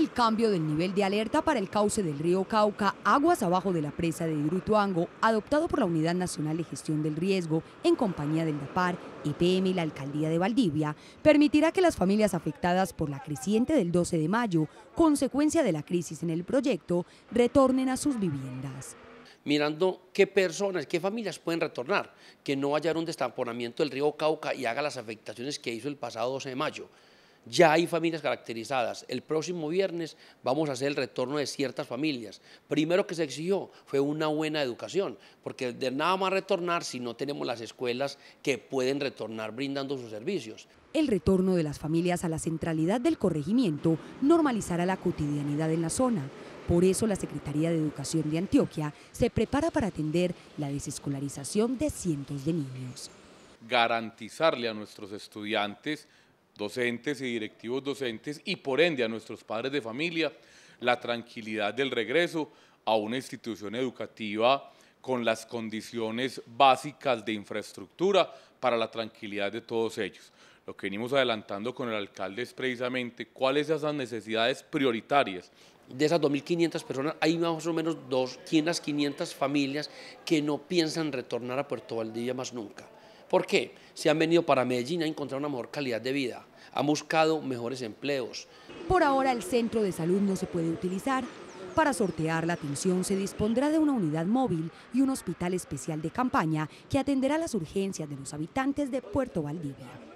el cambio del nivel de alerta para el cauce del río Cauca, aguas abajo de la presa de Hidroituango, adoptado por la Unidad Nacional de Gestión del Riesgo en compañía del DAPAR, IPM e y la Alcaldía de Valdivia, permitirá que las familias afectadas por la creciente del 12 de mayo, consecuencia de la crisis en el proyecto, retornen a sus viviendas mirando qué personas, qué familias pueden retornar, que no haya un destamponamiento del río Cauca y haga las afectaciones que hizo el pasado 12 de mayo. Ya hay familias caracterizadas. El próximo viernes vamos a hacer el retorno de ciertas familias. Primero que se exigió fue una buena educación, porque de nada más retornar si no tenemos las escuelas que pueden retornar brindando sus servicios. El retorno de las familias a la centralidad del corregimiento normalizará la cotidianidad en la zona. Por eso la Secretaría de Educación de Antioquia se prepara para atender la desescolarización de cientos de niños. Garantizarle a nuestros estudiantes docentes y directivos docentes y por ende a nuestros padres de familia la tranquilidad del regreso a una institución educativa con las condiciones básicas de infraestructura para la tranquilidad de todos ellos. Lo que venimos adelantando con el alcalde es precisamente cuáles son esas necesidades prioritarias. De esas 2.500 personas, hay más o menos 2.500 500 familias que no piensan retornar a Puerto Valdivia más nunca. ¿Por qué? Se han venido para Medellín a encontrar una mejor calidad de vida, han buscado mejores empleos. Por ahora el centro de salud no se puede utilizar. Para sortear la atención se dispondrá de una unidad móvil y un hospital especial de campaña que atenderá las urgencias de los habitantes de Puerto Valdivia.